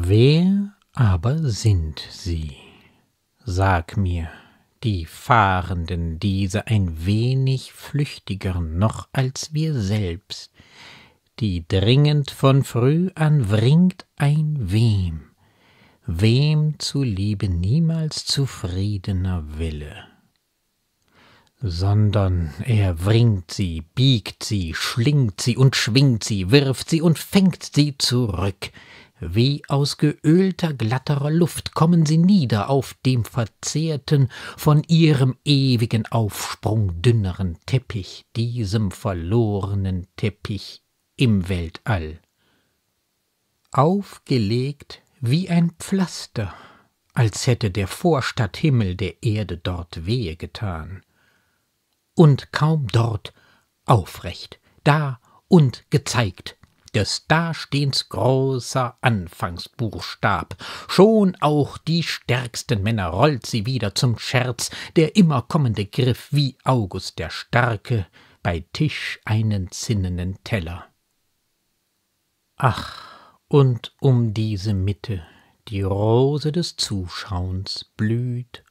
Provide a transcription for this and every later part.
Wer aber sind sie? Sag mir, die Fahrenden diese ein wenig flüchtiger noch als wir selbst, die dringend von früh an wringt ein Wem, wem zuliebe niemals zufriedener Wille. Sondern er wringt sie, biegt sie, schlingt sie und schwingt sie, wirft sie und fängt sie zurück, wie aus geölter, glatterer Luft kommen sie nieder auf dem verzehrten, von ihrem ewigen Aufsprung dünneren Teppich, diesem verlorenen Teppich im Weltall. Aufgelegt wie ein Pflaster, als hätte der Vorstadthimmel der Erde dort wehe getan. Und kaum dort, aufrecht, da und gezeigt, des da großer Anfangsbuchstab. Schon auch die stärksten Männer rollt sie wieder zum Scherz, der immer kommende Griff wie August der Starke, bei Tisch einen zinnenen Teller. Ach, und um diese Mitte die Rose des Zuschauens blüht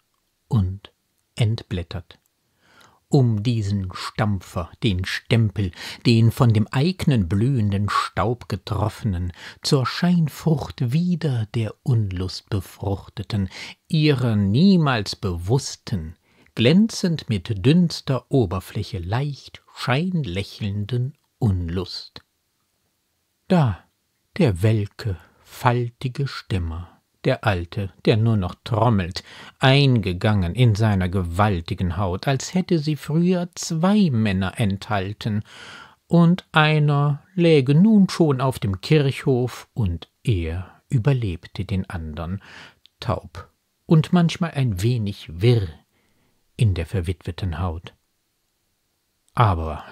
und entblättert um diesen Stampfer, den Stempel, den von dem eignen blühenden Staub getroffenen, zur Scheinfrucht wieder der Unlust befruchteten, ihrer niemals bewussten, glänzend mit dünster Oberfläche leicht scheinlächelnden Unlust. Da der welke, faltige Stimme der Alte, der nur noch trommelt, eingegangen in seiner gewaltigen Haut, als hätte sie früher zwei Männer enthalten, und einer läge nun schon auf dem Kirchhof, und er überlebte den andern, taub und manchmal ein wenig wirr in der verwitweten Haut. Aber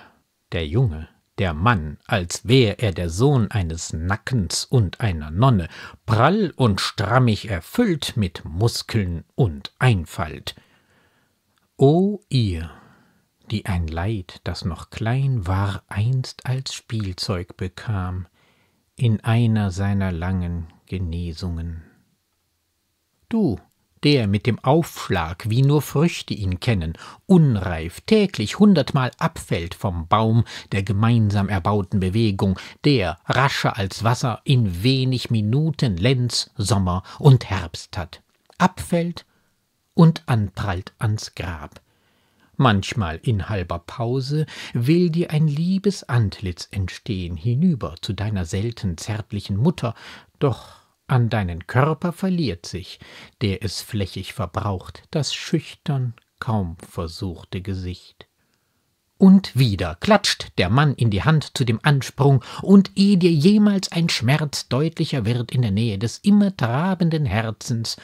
der Junge der Mann, als wär er der Sohn eines Nackens und einer Nonne, prall und strammig erfüllt mit Muskeln und Einfalt. O ihr, die ein Leid, das noch klein war, einst als Spielzeug bekam, in einer seiner langen Genesungen. Du, der mit dem Aufschlag, wie nur Früchte ihn kennen, unreif täglich hundertmal abfällt vom Baum der gemeinsam erbauten Bewegung, der rascher als Wasser in wenig Minuten Lenz, Sommer und Herbst hat, abfällt und anprallt ans Grab. Manchmal in halber Pause will dir ein liebes Antlitz entstehen hinüber zu deiner selten zärtlichen Mutter, doch an deinen Körper verliert sich, der es flächig verbraucht, das schüchtern kaum versuchte Gesicht. Und wieder klatscht der Mann in die Hand zu dem Ansprung, und eh dir jemals ein Schmerz deutlicher wird in der Nähe des immer trabenden Herzens,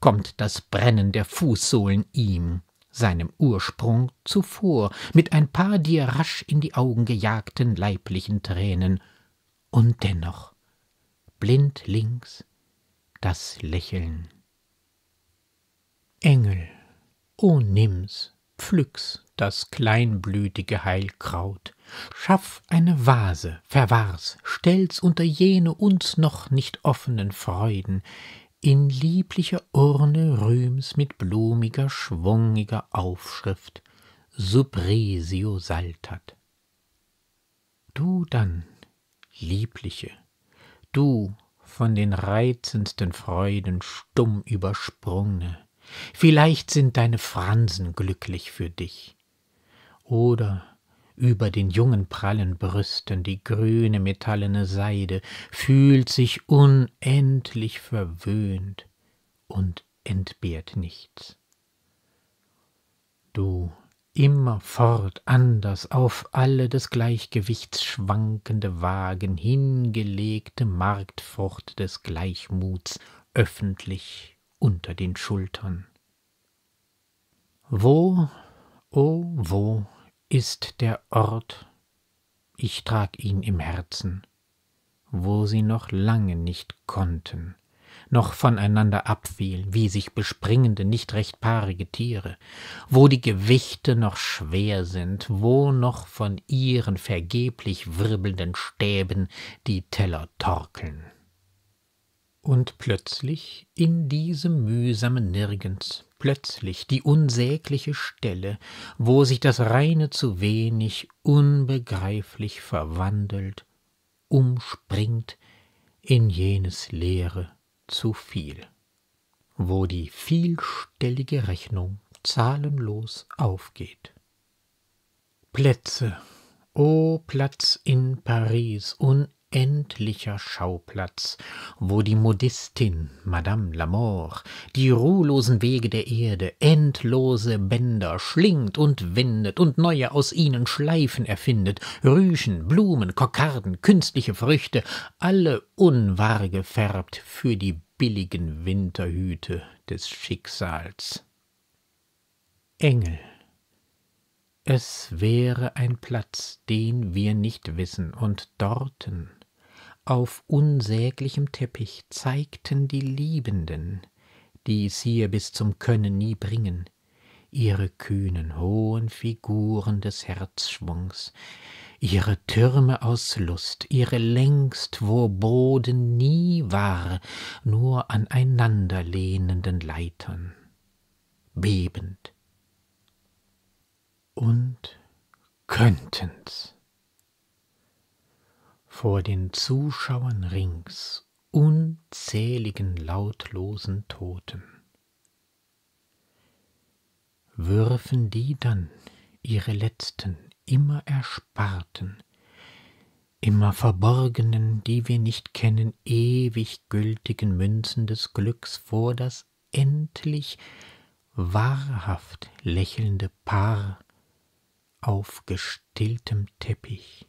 kommt das Brennen der Fußsohlen ihm, seinem Ursprung, zuvor, mit ein paar dir rasch in die Augen gejagten leiblichen Tränen. Und dennoch blindlings das Lächeln. Engel, o nimm's, pflück's das kleinblütige Heilkraut, schaff eine Vase, verwahr's, stell's unter jene uns noch nicht offenen Freuden, in lieblicher Urne rühm's mit blumiger, schwungiger Aufschrift, Subresio saltat. Du dann, liebliche, du, von den reizendsten Freuden stumm übersprungne, vielleicht sind deine Fransen glücklich für dich. Oder über den jungen prallen Brüsten die grüne metallene Seide fühlt sich unendlich verwöhnt und entbehrt nichts immerfort anders auf alle des Gleichgewichts schwankende Wagen hingelegte Marktfrucht des Gleichmuts öffentlich unter den Schultern. Wo, oh wo ist der Ort, ich trag ihn im Herzen, wo sie noch lange nicht konnten, noch voneinander abfielen, wie sich bespringende, nicht recht paarige Tiere, wo die Gewichte noch schwer sind, wo noch von ihren vergeblich wirbelnden Stäben die Teller torkeln. Und plötzlich, in diesem mühsamen Nirgends, plötzlich die unsägliche Stelle, wo sich das reine zu wenig unbegreiflich verwandelt, umspringt in jenes leere zu viel, wo die vielstellige Rechnung zahlenlos aufgeht. Plätze, o oh Platz in Paris, endlicher Schauplatz, wo die Modistin Madame Lamour die ruhlosen Wege der Erde, endlose Bänder schlingt und windet und neue aus ihnen Schleifen erfindet, Rüschen, Blumen, Kokarden, künstliche Früchte, alle unwahr gefärbt für die billigen Winterhüte des Schicksals. Engel. Es wäre ein Platz, den wir nicht wissen, und dorten auf unsäglichem Teppich zeigten die Liebenden, die es hier bis zum Können nie bringen, ihre kühnen, hohen Figuren des Herzschwungs, ihre Türme aus Lust, ihre längst, wo Boden nie war, nur aneinander lehnenden Leitern, bebend. Und könnten's vor den Zuschauern rings unzähligen lautlosen Toten. Würfen die dann ihre letzten, immer ersparten, immer verborgenen, die wir nicht kennen, ewig gültigen Münzen des Glücks vor das endlich wahrhaft lächelnde Paar auf gestilltem Teppich